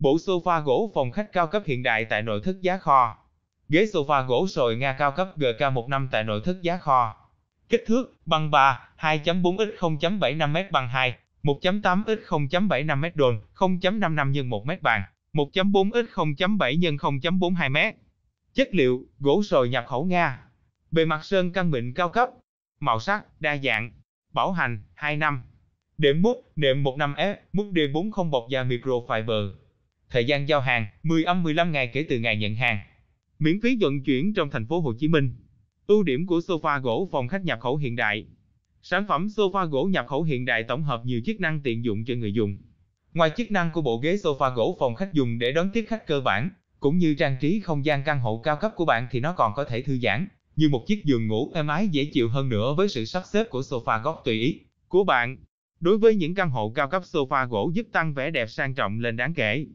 Bộ sofa gỗ phòng khách cao cấp hiện đại tại nội thất giá kho. Ghế sofa gỗ sồi Nga cao cấp GK15 tại nội thất giá kho. Kích thước bằng 3, 2.4 x 0.75 m bằng 2, 1.8 x 0.75 m đồn, 0.55 x 1 m bàn, 1.4 x 0.7 x 0.42 m. Chất liệu gỗ sồi nhập khẩu Nga. Bề mặt sơn căn mịn cao cấp. Màu sắc đa dạng. Bảo hành 2 năm. Đệm mút, nệm 1 năm S, mút D40 bọc da microfiber thời gian giao hàng 10 âm 15 ngày kể từ ngày nhận hàng. Miễn phí vận chuyển trong thành phố Hồ Chí Minh. Ưu điểm của sofa gỗ phòng khách nhập khẩu hiện đại. Sản phẩm sofa gỗ nhập khẩu hiện đại tổng hợp nhiều chức năng tiện dụng cho người dùng. Ngoài chức năng của bộ ghế sofa gỗ phòng khách dùng để đón tiếp khách cơ bản, cũng như trang trí không gian căn hộ cao cấp của bạn thì nó còn có thể thư giãn, như một chiếc giường ngủ êm ái dễ chịu hơn nữa với sự sắp xếp của sofa góc tùy ý của bạn. Đối với những căn hộ cao cấp sofa gỗ giúp tăng vẻ đẹp sang trọng lên đáng kể.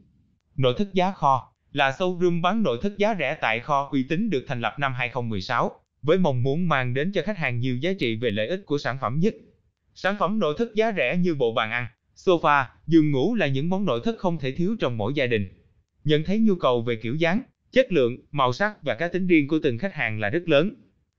Nội thất giá kho là showroom bán nội thất giá rẻ tại kho uy tín được thành lập năm 2016 với mong muốn mang đến cho khách hàng nhiều giá trị về lợi ích của sản phẩm nhất. Sản phẩm nội thất giá rẻ như bộ bàn ăn, sofa, giường ngủ là những món nội thất không thể thiếu trong mỗi gia đình. Nhận thấy nhu cầu về kiểu dáng, chất lượng, màu sắc và cá tính riêng của từng khách hàng là rất lớn.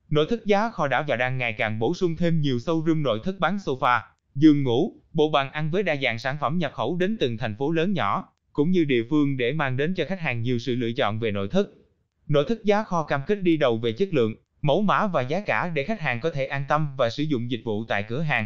Nội thất giá kho đã và đang ngày càng bổ sung thêm nhiều showroom nội thất bán sofa, giường ngủ, bộ bàn ăn với đa dạng sản phẩm nhập khẩu đến từng thành phố lớn nhỏ cũng như địa phương để mang đến cho khách hàng nhiều sự lựa chọn về nội thất. Nội thất giá kho cam kết đi đầu về chất lượng, mẫu mã và giá cả để khách hàng có thể an tâm và sử dụng dịch vụ tại cửa hàng.